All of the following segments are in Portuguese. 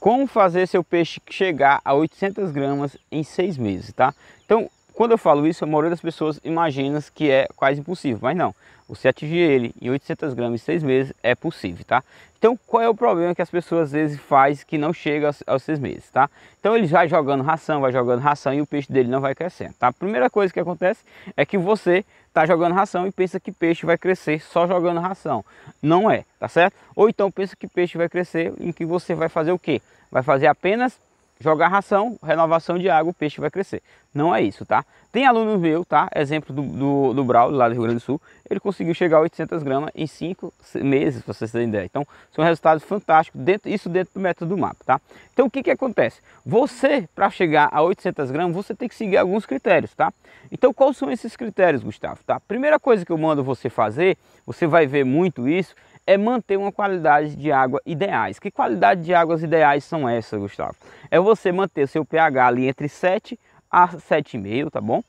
como fazer seu peixe chegar a 800 gramas em seis meses, tá? Então, quando eu falo isso, a maioria das pessoas imagina que é quase impossível, mas não. Você atingir ele em 800 gramas em 6 meses é possível, tá? Então, qual é o problema que as pessoas às vezes faz que não chega aos, aos 6 meses, tá? Então, ele vai jogando ração, vai jogando ração e o peixe dele não vai crescendo, tá? A primeira coisa que acontece é que você tá jogando ração e pensa que peixe vai crescer só jogando ração. Não é, tá certo? Ou então pensa que peixe vai crescer em que você vai fazer o quê? Vai fazer apenas jogar ração, renovação de água, o peixe vai crescer. Não é isso, tá? Tem aluno meu, tá? Exemplo do, do, do Braulio, lá do Rio Grande do Sul, ele conseguiu chegar a 800 gramas em 5 meses, pra vocês terem ideia. Então, são resultados fantásticos, dentro, isso dentro do método do mapa, tá? Então, o que que acontece? Você, para chegar a 800 gramas, você tem que seguir alguns critérios, tá? Então, quais são esses critérios, Gustavo, tá? Primeira coisa que eu mando você fazer, você vai ver muito isso, é manter uma qualidade de água ideais. Que qualidade de águas ideais são essas, Gustavo? É você manter seu pH ali entre 7 a 7,5, tá bom?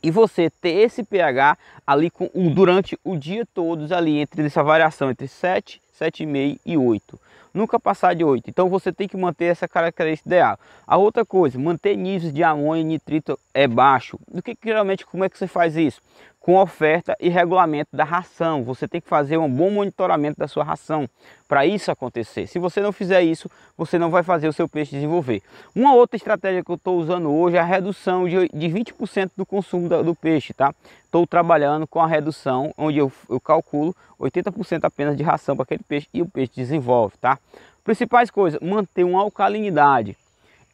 E você ter esse pH ali com, durante o dia todos ali entre essa variação entre 7, 7,5 e 8. Nunca passar de 8. Então você tem que manter essa característica ideal. A outra coisa, manter níveis de amônia e nitrito é baixo. Do que geralmente como é que você faz isso? com oferta e regulamento da ração. Você tem que fazer um bom monitoramento da sua ração para isso acontecer. Se você não fizer isso, você não vai fazer o seu peixe desenvolver. Uma outra estratégia que eu estou usando hoje é a redução de, 20% do consumo do peixe, tá? Estou trabalhando com a redução, onde eu, eu calculo 80% apenas de ração para aquele peixe e o peixe desenvolve, tá? Principais coisas, manter uma alcalinidade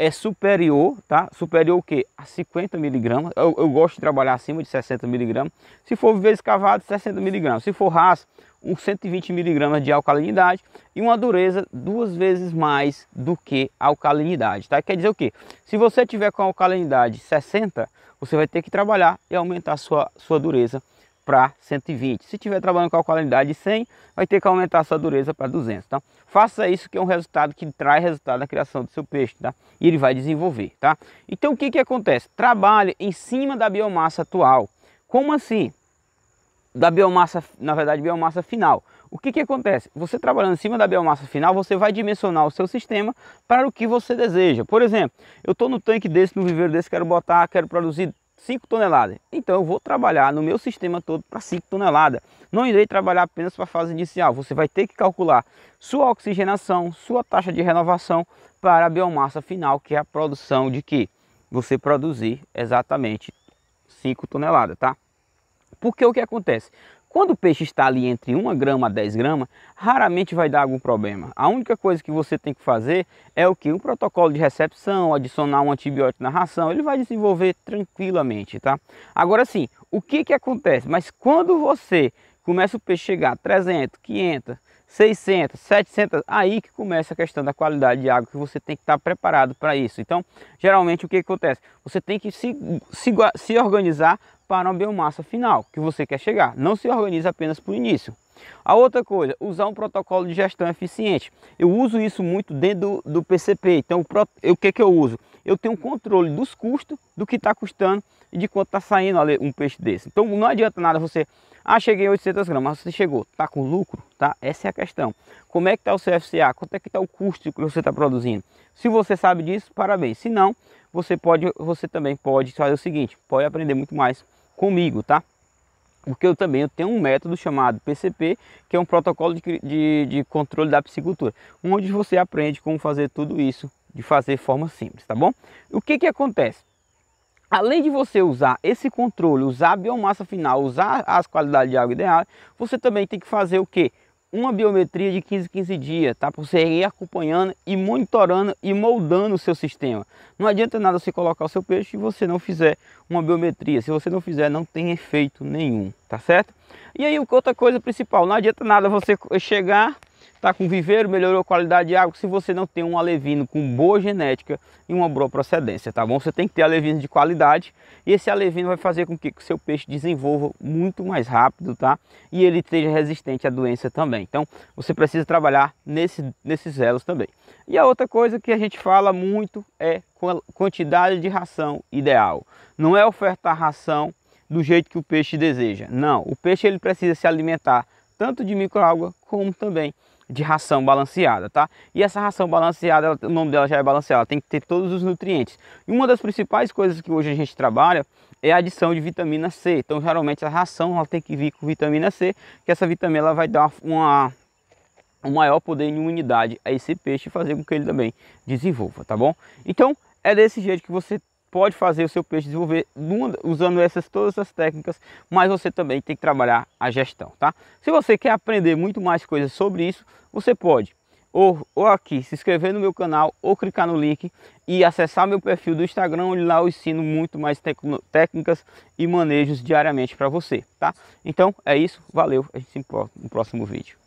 é superior, tá? Superior o quê? A 50 miligramas. Eu, eu, gosto de trabalhar acima de 60 miligramas. Se for vezes cavado, 60 miligramas. Se for raça, um 120 miligramas de alcalinidade e uma dureza duas vezes mais do que alcalinidade, tá? Quer dizer o quê? Se você tiver com alcalinidade 60, você vai ter que trabalhar e aumentar sua, sua dureza para 120. Se tiver trabalhando com a qualidade de 100, vai ter que aumentar sua dureza para 200, Então tá? Faça isso que é um resultado que traz resultado na criação do seu peixe, tá? E ele vai desenvolver, tá? Então o que que acontece? Trabalhe em cima da biomassa atual. Como assim? Da biomassa, na verdade, biomassa final. O que que acontece? Você trabalhando em cima da biomassa final, você vai dimensionar o seu sistema para o que você deseja. Por exemplo, eu estou no tanque desse, no viveiro desse, quero botar, quero produzir 5 toneladas. Então eu vou trabalhar no meu sistema todo para 5 toneladas. Não irei trabalhar apenas para a fase inicial. Você vai ter que calcular sua oxigenação, sua taxa de renovação para a biomassa final, que é a produção de que você produzir exatamente 5 toneladas, tá? Porque o que acontece? Quando o peixe está ali entre 1 grama a 10 gramas, raramente vai dar algum problema. A única coisa que você tem que fazer é o que? Um protocolo de recepção, adicionar um antibiótico na ração, ele vai desenvolver tranquilamente, tá? Agora sim, o que que acontece? Mas quando você começa o peixe chegar a 300, 500, 600, 700, aí que começa a questão da qualidade de água, que você tem que estar preparado para isso. Então, geralmente o que acontece? Você tem que se, se, se organizar para uma biomassa final que você quer chegar. Não se organiza apenas para o início. A outra coisa, usar um protocolo de gestão eficiente. Eu uso isso muito dentro do, do PCP. Então, o, que, é que eu uso? Eu tenho controle dos custos, do que está custando e de quanto está saindo um peixe desse. Então, não adianta nada você... Ah, cheguei em 800 gramas, você chegou, está com lucro? Tá? Essa é a questão. Como é que está o CFCA? Quanto é que está o custo que você está produzindo? Se você sabe disso, parabéns. Se não, você, pode, você também pode fazer o seguinte, pode aprender muito mais comigo, tá? Porque eu também eu tenho um método chamado PCP, que é um protocolo de, de, de controle da piscicultura, onde você aprende como fazer tudo isso de fazer forma simples, tá bom? O que que acontece? Além de você usar esse controle, usar a biomassa final, usar as qualidades de água ideal, você também tem que fazer o que? uma biometria de 15 15 dias, tá? Para você ir acompanhando e monitorando e moldando o seu sistema. Não adianta nada você colocar o seu peixe e você não fizer uma biometria. Se você não fizer, não tem efeito nenhum, tá certo? E aí outra coisa principal, não adianta nada você chegar Está com viveiro, melhorou a qualidade de água. Se você não tem um alevino com boa genética e uma boa procedência, tá bom? Você tem que ter alevino de qualidade e esse alevino vai fazer com que o seu peixe desenvolva muito mais rápido, tá? E ele esteja resistente à doença também. Então, você precisa trabalhar nesse, nesses elos também. E a outra coisa que a gente fala muito é quantidade de ração ideal. Não é ofertar ração do jeito que o peixe deseja. Não, o peixe ele precisa se alimentar tanto de microalga como também de ração balanceada, tá? E essa ração balanceada, ela, o nome dela já é balanceada, tem que ter todos os nutrientes. E uma das principais coisas que hoje a gente trabalha é a adição de vitamina C. Então, geralmente a ração ela tem que vir com vitamina C, que essa vitamina ela vai dar uma um maior poder de imunidade a esse peixe e fazer com que ele também desenvolva, tá bom? Então, é desse jeito que você pode fazer o seu peixe desenvolver usando essas todas essas técnicas, mas você também tem que trabalhar a gestão, tá? Se você quer aprender muito mais coisas sobre isso, você pode ou, ou aqui se inscrever no meu canal ou clicar no link e acessar meu perfil do Instagram, onde lá eu ensino muito mais técnicas e manejos diariamente para você, tá? Então é isso, valeu, a gente se encontra no próximo vídeo.